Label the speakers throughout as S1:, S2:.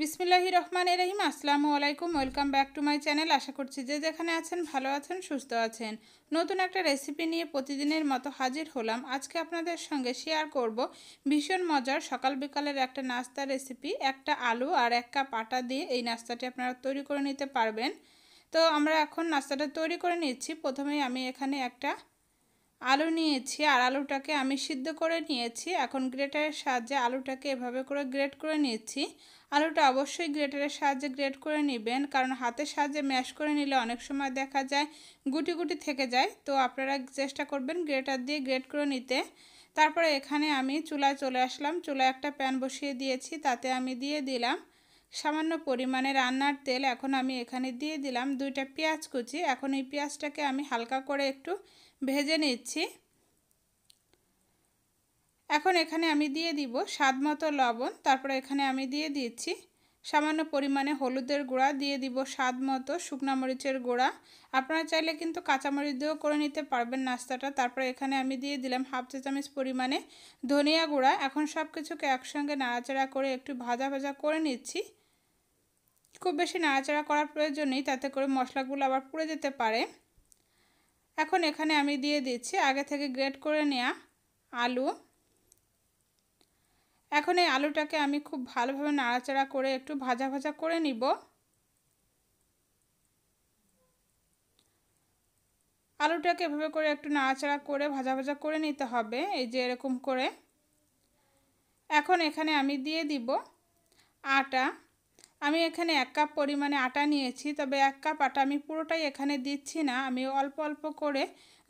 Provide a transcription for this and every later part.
S1: বিসমিল্লাহি রহমানের রহিম আসসালামু আলাইকুম welcome back to my channel আশা করছি যে যেখানে আছেন ভালো আছেন সুস্থ আছেন নতুন একটা রেসিপি নিয়ে প্রতিদিনের মতো হাজির হলাম আজকে আপনাদের সঙ্গে শেয়ার করব ভীষণ মজার সকাল বিকালের একটা নাস্তা রেসিপি একটা আলু আর এক কাপ আটা দিয়ে এই নাস্তাটি আপনারা তৈরি করে নিতে পারবেন তো আমরা এখন নাস্তাটা তৈরি করে নিচ্ছি প্রথমেই আমি এখানে একটা আলু নিয়েছি আর আলুটাকে আমি সিদ্ধ করে নিয়েছি এখন গ্রেটারের সাহায্যে আলুটাকে এভাবে করে গ্রেট করে নিয়েছি আলুটা অবশ্যই গ্রেটারের সাহায্যে গ্রেট করে নেবেন কারণ হাতের সাহায্যে ম্যাশ করে নিলে অনেক সময় দেখা যায় গুটি গুটি থেকে যায় তো আপনারা চেষ্টা করবেন গ্রেটার দিয়ে গ্রেট করে নিতে তারপরে এখানে আমি চুলায় চলে আসলাম চুলায় একটা প্যান বসিয়ে দিয়েছি তাতে আমি দিয়ে দিলাম সামান্য পরিমাণে রান্নার তেল এখন আমি এখানে দিয়ে দিলাম দুইটা পেঁয়াজ কুচি এখন এই পেঁয়াজটাকে আমি হালকা করে একটু ভেজে নিচ্ছি এখন এখানে আমি দিয়ে দিব স্বাদ মতো লবণ তারপরে এখানে আমি দিয়ে দিচ্ছি সামান্য পরিমাণে হলুদের গুঁড়া দিয়ে দিব স্বাদ মতো শুকনা মরিচের গুঁড়া আপনারা চাইলে কিন্তু কাঁচামরিচ দিয়েও করে নিতে পারবেন নাস্তাটা তারপরে এখানে আমি দিয়ে দিলাম হাফ চা চামচ পরিমাণে ধনিয়া গুঁড়া এখন সব কিছুকে একসঙ্গে নাড়াচাড়া করে একটু ভাজা ভাজা করে নিচ্ছি খুব বেশি নাড়াচাড়া করার প্রয়োজন নেই তাতে করে মশলাগুলো আবার পুড়ে যেতে পারে এখন এখানে আমি দিয়ে দিচ্ছি আগে থেকে গ্রেট করে নেওয়া আলু এখন এই আলুটাকে আমি খুব ভালোভাবে নাড়াচাড়া করে একটু ভাজা ভাজা করে নিব আলুটাকে এভাবে করে একটু নাড়াচাড়া করে ভাজা ভাজা করে নিতে হবে এই যে এরকম করে এখন এখানে আমি দিয়ে দিব আটা আমি এখানে এক কাপ পরিমাণে আটা নিয়েছি তবে এক কাপ আটা আমি পুরোটাই এখানে দিচ্ছি না আমি অল্প অল্প করে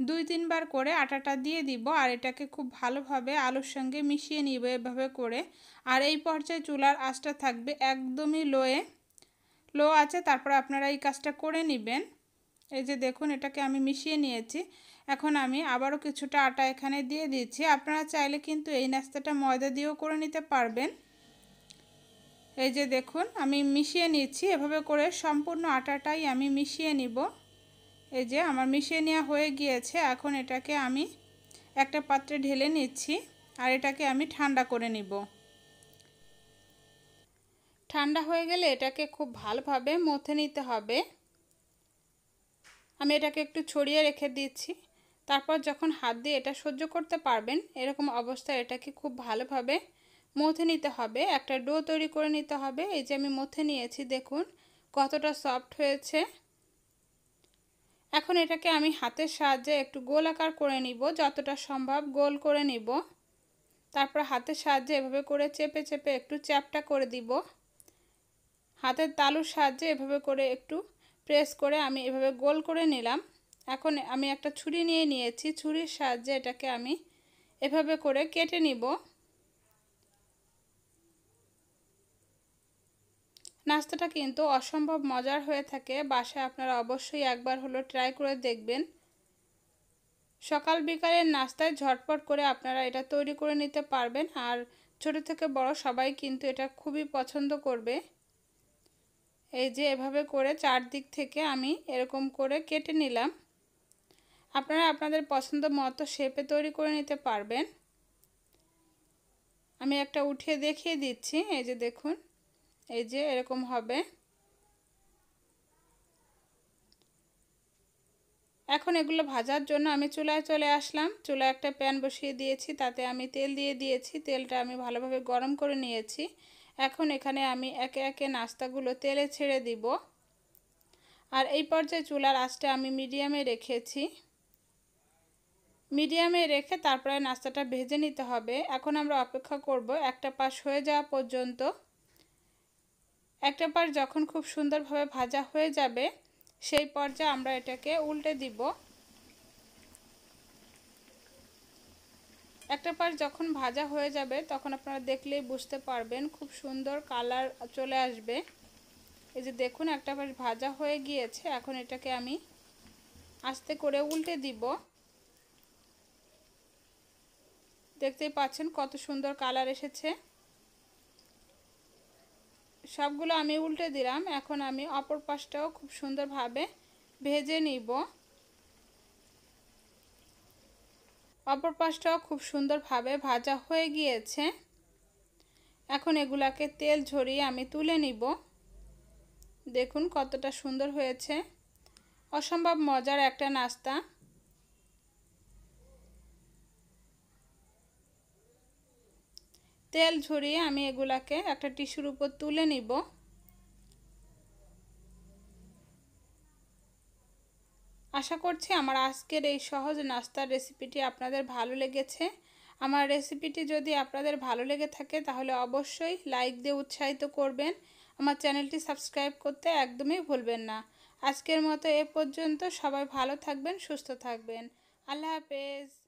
S1: দুই তিনবার করে আটাটা দিয়ে দিব আর এটাকে খুব ভালোভাবে আলুর সঙ্গে মিশিয়ে নিব এভাবে করে আর এই পর্যায়ে চুলার আঁচটা থাকবে একদমই লোয়ে লো আছে তারপর আপনারা এই কাজটা করে নেবেন এই যে দেখুন এটাকে আমি মিশিয়ে নিয়েছি এখন আমি আবারও কিছুটা আটা এখানে দিয়ে দিচ্ছি আপনারা চাইলে কিন্তু এই নাস্তাটা ময়দা দিয়েও করে নিতে পারবেন এই যে দেখুন আমি মিশিয়ে নিচ্ছি এভাবে করে সম্পূর্ণ আটাটাই আমি মিশিয়ে নিব এই যে আমার মিশিয়ে নেওয়া হয়ে গিয়েছে এখন এটাকে আমি একটা পাত্রে ঢেলে নিচ্ছি আর এটাকে আমি ঠান্ডা করে নিব ঠান্ডা হয়ে গেলে এটাকে খুব ভালোভাবে মথে নিতে হবে আমি এটাকে একটু ছড়িয়ে রেখে দিচ্ছি তারপর যখন হাত দিয়ে এটা সহ্য করতে পারবেন এরকম অবস্থায় এটাকে খুব ভালোভাবে মথে নিতে হবে একটা ডো তৈরি করে নিতে হবে এই যে আমি মথে নিয়েছি দেখুন কতটা সফট হয়েছে এখন এটাকে আমি হাতের সাহায্যে একটু গোল আকার করে নিব যতটা সম্ভব গোল করে নিব তারপর হাতের সাহায্যে এভাবে করে চেপে চেপে একটু চ্যাপটা করে দিব হাতের তালুর সাহায্যে এভাবে করে একটু প্রেস করে আমি এভাবে গোল করে নিলাম এখন আমি একটা ছুরি নিয়ে নিয়েছি ছুরির সাহায্যে এটাকে আমি এভাবে করে কেটে নিব নাস্তাটা কিন্তু অসম্ভব মজার হয়ে থাকে বাসায় আপনারা অবশ্যই একবার হলো ট্রাই করে দেখবেন সকাল বিকালের নাস্তায় ঝটপট করে আপনারা এটা তৈরি করে নিতে পারবেন আর ছোট থেকে বড় সবাই কিন্তু এটা খুবই পছন্দ করবে এই যে এভাবে করে চারদিক থেকে আমি এরকম করে কেটে নিলাম আপনারা আপনাদের পছন্দ মতো শেপে তৈরি করে নিতে পারবেন আমি একটা উঠিয়ে দেখিয়ে দিচ্ছি এই যে দেখুন এই যে এরকম হবে এখন এগুলো ভাজার জন্য আমি চুলায় চলে আসলাম চুলায় একটা প্যান বসিয়ে দিয়েছি তাতে আমি তেল দিয়ে দিয়েছি তেলটা আমি ভালোভাবে গরম করে নিয়েছি এখন এখানে আমি একে একে নাস্তাগুলো তেলে ছেড়ে দিব আর এই পর্যায়ে চুলার আঁচটা আমি মিডিয়ামে রেখেছি মিডিয়ামে রেখে তারপরে নাস্তাটা ভেজে নিতে হবে এখন আমরা অপেক্ষা করব একটা পাশ হয়ে যাওয়া পর্যন্ত একটা বার যখন খুব সুন্দরভাবে ভাজা হয়ে যাবে সেই পর্যায়ে আমরা এটাকে উল্টে দিব একটা পাশ যখন ভাজা হয়ে যাবে তখন আপনারা দেখলেই বুঝতে পারবেন খুব সুন্দর কালার চলে আসবে এই যে দেখুন একটা পাশ ভাজা হয়ে গিয়েছে এখন এটাকে আমি আস্তে করে উল্টে দিব দেখতেই পাচ্ছেন কত সুন্দর কালার এসেছে সবগুলো আমি উল্টে দিলাম এখন আমি অপর পাশটাও খুব সুন্দরভাবে ভেজে নিব অপর পাশটাও খুব সুন্দরভাবে ভাজা হয়ে গিয়েছে এখন এগুলাকে তেল ঝরিয়ে আমি তুলে নিব দেখুন কতটা সুন্দর হয়েছে অসম্ভব মজার একটা নাস্তা তেল ঝরিয়ে আমি এগুলাকে একটা টিস্যুর উপর তুলে নিব আশা করছি আমার আজকের এই সহজ নাস্তার রেসিপিটি আপনাদের ভালো লেগেছে আমার রেসিপিটি যদি আপনাদের ভালো লেগে থাকে তাহলে অবশ্যই লাইক দিয়ে উৎসাহিত করবেন আমার চ্যানেলটি সাবস্ক্রাইব করতে একদমই ভুলবেন না আজকের মতো এ পর্যন্ত সবাই ভালো থাকবেন সুস্থ থাকবেন আল্লাহ হাফেজ